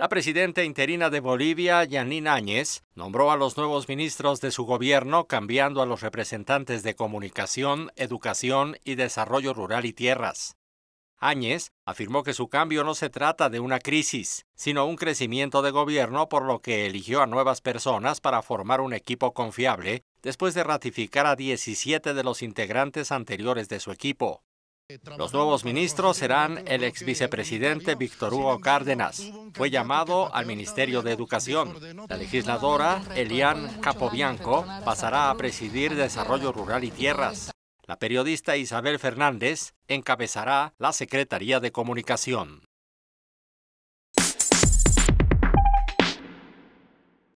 La presidenta interina de Bolivia, Yanine Áñez, nombró a los nuevos ministros de su gobierno, cambiando a los representantes de Comunicación, Educación y Desarrollo Rural y Tierras. Áñez afirmó que su cambio no se trata de una crisis, sino un crecimiento de gobierno, por lo que eligió a nuevas personas para formar un equipo confiable, después de ratificar a 17 de los integrantes anteriores de su equipo. Los nuevos ministros serán el ex vicepresidente Víctor Hugo Cárdenas. Fue llamado al Ministerio de Educación. La legisladora Elian Capobianco pasará a presidir Desarrollo Rural y Tierras. La periodista Isabel Fernández encabezará la Secretaría de Comunicación.